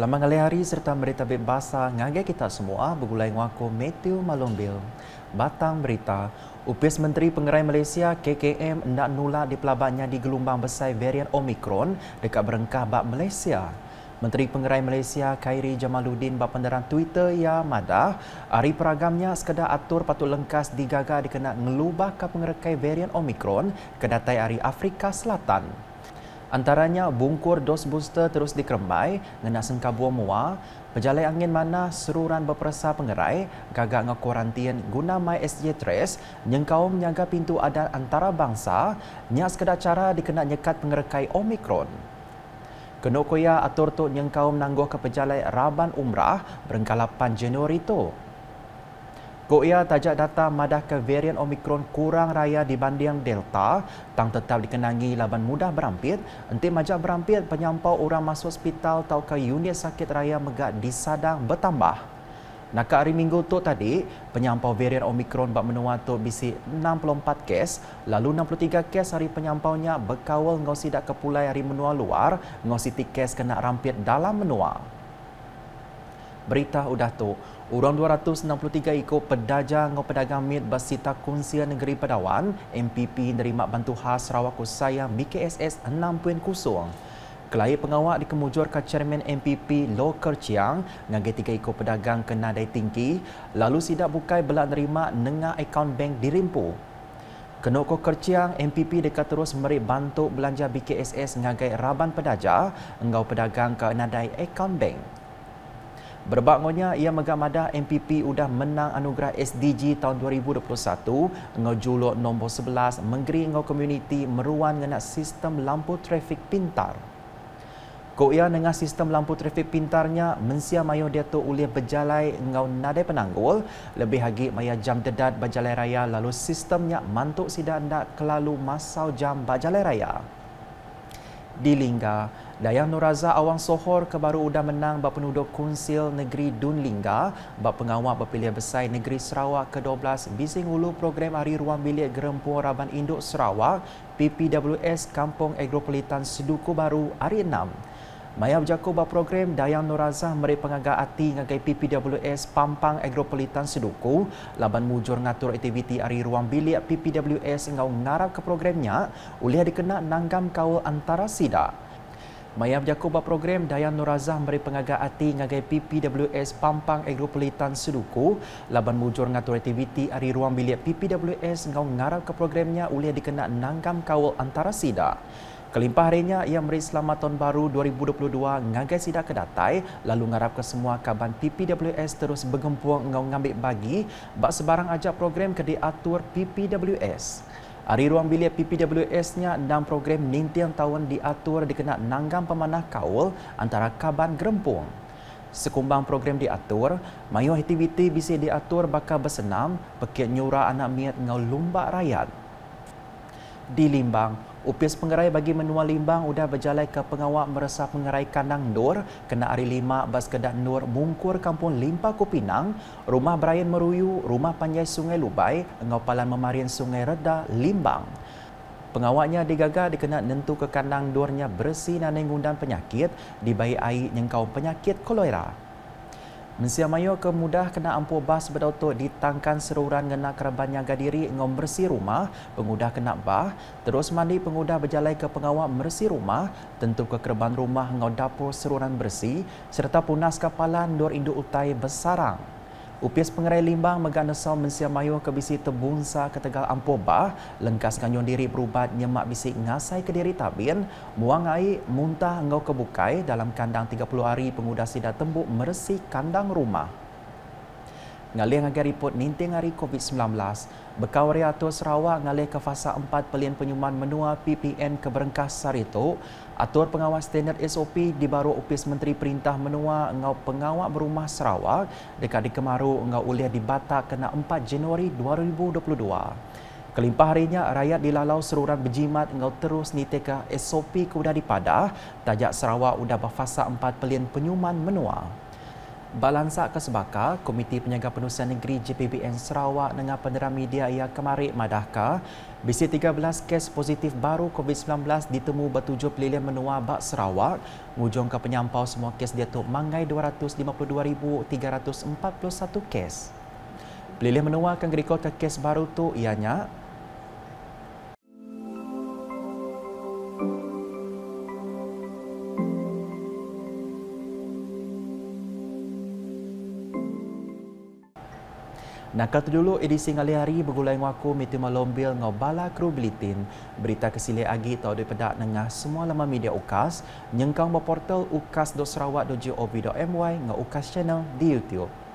Selamat ngali hari serta berita bebasa ngage kita semua bergulai ngaku Matthew Malombil. Batang berita, Upis Menteri Pengerai Malaysia KKM nak nula di pelabatnya di gelombang besar varian Omicron dekat berengkah bak Malaysia. Menteri Pengerai Malaysia Khairi Jamaluddin bak pandaran Twitter ya madah hari peragamnya sekedar atur patut lengkas digaga dikena ngelubah ke pengerekai varian Omicron kedatai hari Afrika Selatan antaranya bungkur dos booster terus dikerembai, ngena sengkabua mua, pejalai angin mana seruran berperasa pengerai, gagak ngekuarantian guna mai SJ Trace, nyengkau menyaga pintu adat antara bangsa, nyak sekedar cara dikena nyekat pengerekai Omikron. Kenokoya atur tu nyengkau menangguh ke pejalai Raban Umrah berengkalapan Januari tu. Goya tajak data madahkan varian Omicron kurang raya dibanding Delta tang tetap dikenangi laban mudah berampit enti majak berampit penyampau orang masuk hospital atau ke unit sakit raya megak disadang bertambah. Nak hari Minggu tu tadi, penyampau varian Omicron bak menua tu bisi 64 kes, lalu 63 kes hari penyampaunya berkawal ngosidak ke pulai hari menua luar, ngau kes kena rampit dalam menua. Berita udah tu. Urang 263 ikut pedaja ngau pedagang mit basita kunci negeri Padawan, MPP nerima bantu khas Sarawak Kusaya BKSS 6.0. kusung. Kelahir pengawak dikemujur ke Chairman MPP Lo Kerciang ngagi tiga ikut pedagang kenadai tinggi lalu sidak bukai belak nerima nengah akaun bank dirimpu. Kenoko Kerciang, MPP dekat terus merik bantu belanja BKSS ngagai raban pedaja, engau pedagang ke nadai akaun bank. Berbangunnya ia megamada MPP sudah menang anugerah SDG tahun 2021 ngejulok nombor 11 menggeri ngau komuniti meruan ngena sistem lampu trafik pintar. Ko ia dengan sistem lampu trafik pintarnya mensia mayo dia tu ulih berjalai ngau nadai penanggul lebih lagi maya jam dedat berjalan raya lalu sistemnya mantuk sida ndak kelalu masau jam berjalan raya di Lingga. Dayang Nuraza Awang Sohor kebaru udah menang berpenuduk Kunsil Negeri Dun Lingga bak pengawal berpilihan besar Negeri Sarawak ke-12 Bising Ulu Program Hari Ruang Bilik Gerempua Raban Induk Sarawak PPWS Kampung Agro Pelitan Seduku Baru Hari 6. Maya berjakub program Dayang Nurazah meri pengagak hati ngagai PPWS Pampang Agropolitan Sedoku laban mujur ngatur aktiviti ari ruang bilik PPWS ngau ngarap ke programnya ulih dikena nanggam kau antara sida. Maya berjakub program Dayang Nurazah meri pengagak hati ngagai PPWS Pampang Agropolitan Sedoku laban mujur ngatur aktiviti ari ruang bilik PPWS ngau ngarap ke programnya ulih dikena nanggam kau antara sida. Kelimpah harinya ia meri selamat tahun baru 2022 ngagai sidak datai, lalu ngarap ke semua kaban PPWS terus bergempuang ngau ngambil bagi bak sebarang ajak program ke diatur PPWS. Hari ruang bilik PPWS-nya dan program nintian tahun diatur dikenak nanggam pemanah kaul antara kaban gerempung. Sekumbang program diatur, mayu aktiviti bisa diatur bakal bersenam, pekik nyura anak miat ngau lumbak rakyat. Di Limbang, Upis pengerai bagi menua limbang sudah berjalan ke pengawal meresah pengerai kandang Nur. Kena hari lima, bas kedat Nur Mungkur kampung Limpa Kupinang. Rumah Brian Meruyu, rumah panjai sungai Lubai, ngopalan memarian sungai Reda, Limbang. Pengawalnya digagal dikena nentu ke kandang Nurnya bersih dan mengundang penyakit dibayi air nyengkau penyakit kolera. Mesia Mayor kemudah kena ampuh bas berdoto ditangkan seruran ngena kerabatnya gadiri ngom bersih rumah, pengudah kena bah, terus mandi pengudah berjalan ke pengawal bersih rumah, tentu ke kerban rumah ngau dapur seruran bersih, serta punas kapalan dor induk utai besarang. Upis Pengerai Limbang Meganesau Mensia Mayu ke Bisi Tebunsa ke Tegal Ampoba lengkas kanyon diri berubat nyemak bisi ngasai ke diri tabin muang air muntah ngau kebukai dalam kandang 30 hari pengudah sidat tembuk meresi kandang rumah ngalih ngagai report ninting hari COVID-19, bekau Riatu Sarawak ngalih ke fasa 4 pelian penyuman menua PPN keberengkas Sarito, atur pengawas standard SOP di baru Opis Menteri Perintah Menua ngau pengawas berumah Sarawak dekat di Kemaru ngau ulih di Bata kena 4 Januari 2022. Kelimpah harinya, rakyat dilalau seruran berjimat ngau terus niteka SOP kuda dipadah, tajak Sarawak sudah berfasa empat pelian penyuman menua. Balansa kesbaka, Komiti Penyaga Penusian Negeri JPBN Sarawak dengan pendera media ia kemarin Madahka, bisi 13 kes positif baru COVID-19 ditemu bertujuh pelilian menua Bak Sarawak, ngujung ke penyampau semua kes dia tu mangai 252,341 kes. Pelilian menua akan gerikot ke kes baru tu ianya Nak kata dulu edisi kali hari begulai ngaku Miti Malombil ngau bala kru bilitin Berita kesilai agi tau di pedak nengah semua lama media UKAS Nyengkang berportal ukas.sarawak.gov.my ngau UKAS channel di YouTube